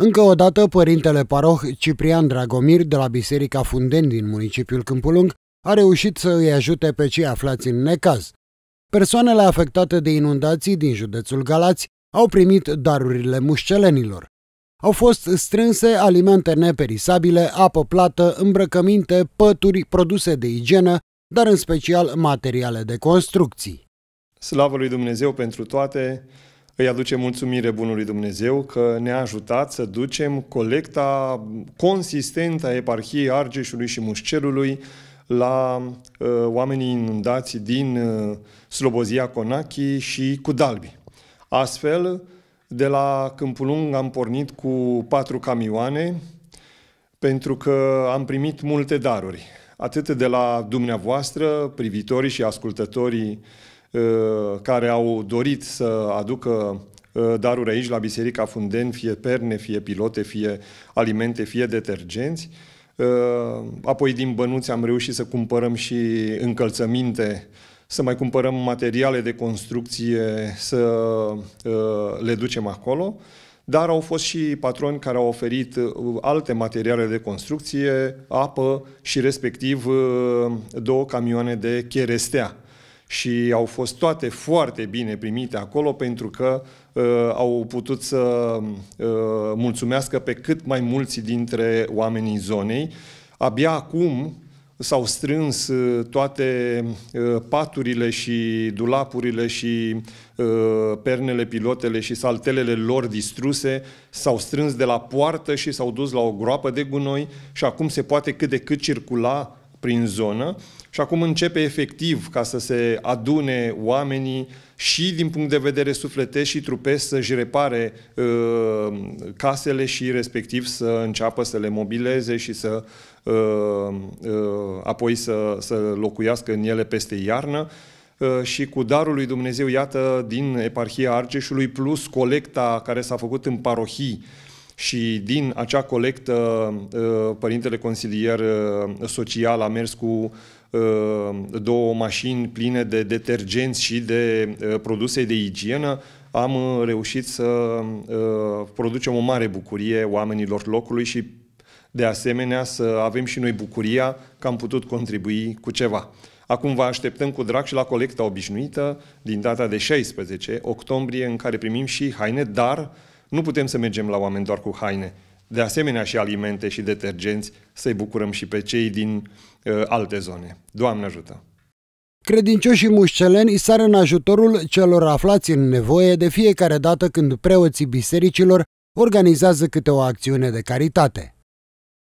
Încă o dată, părintele paroh Ciprian Dragomir de la Biserica Funden din municipiul Câmpulung a reușit să îi ajute pe cei aflați în necaz. Persoanele afectate de inundații din județul Galați au primit darurile mușcelenilor. Au fost strânse alimente neperisabile, apă plată, îmbrăcăminte, pături, produse de igienă, dar în special materiale de construcții. Slavă lui Dumnezeu pentru toate! Îi aducem mulțumire Bunului Dumnezeu că ne-a ajutat să ducem colecta consistentă a eparhiei Argeșului și Mușcerului la uh, oamenii inundați din uh, Slobozia Conachi și Cudalbi. Astfel, de la Câmpulung am pornit cu patru camioane pentru că am primit multe daruri, atât de la dumneavoastră, privitorii și ascultătorii Uh, care au dorit să aducă uh, daruri aici la Biserica Funden, fie perne, fie pilote, fie alimente, fie detergenți. Uh, apoi din bănuți am reușit să cumpărăm și încălțăminte, să mai cumpărăm materiale de construcție, să le ducem acolo. Dar au fost și patroni care au oferit alte materiale de construcție, apă și respectiv două camioane de cherestea și au fost toate foarte bine primite acolo pentru că uh, au putut să uh, mulțumească pe cât mai mulți dintre oamenii zonei. Abia acum s-au strâns uh, toate uh, paturile și dulapurile și uh, pernele, pilotele și saltelele lor distruse, s-au strâns de la poartă și s-au dus la o groapă de gunoi și acum se poate cât de cât circula prin zonă și acum începe efectiv ca să se adune oamenii și din punct de vedere sufletesc și trupesc să-și repare uh, casele și respectiv să înceapă să le mobileze și să uh, uh, apoi să, să locuiască în ele peste iarnă uh, și cu darul lui Dumnezeu, iată, din eparhia Argeșului, plus colecta care s-a făcut în parohii și din acea colectă uh, părintele consilier uh, social a mers cu uh, două mașini pline de detergenți și de produse de igienă, am reușit să producem o mare bucurie oamenilor locului și de asemenea să avem și noi bucuria că am putut contribui cu ceva. Acum vă așteptăm cu drag și la colecta obișnuită din data de 16 octombrie, în care primim și haine, dar nu putem să mergem la oameni doar cu haine, de asemenea și alimente și detergenți, să-i bucurăm și pe cei din uh, alte zone. Doamne ajută! Credincioșii mușceleni sar în ajutorul celor aflați în nevoie de fiecare dată când preoții bisericilor organizează câte o acțiune de caritate.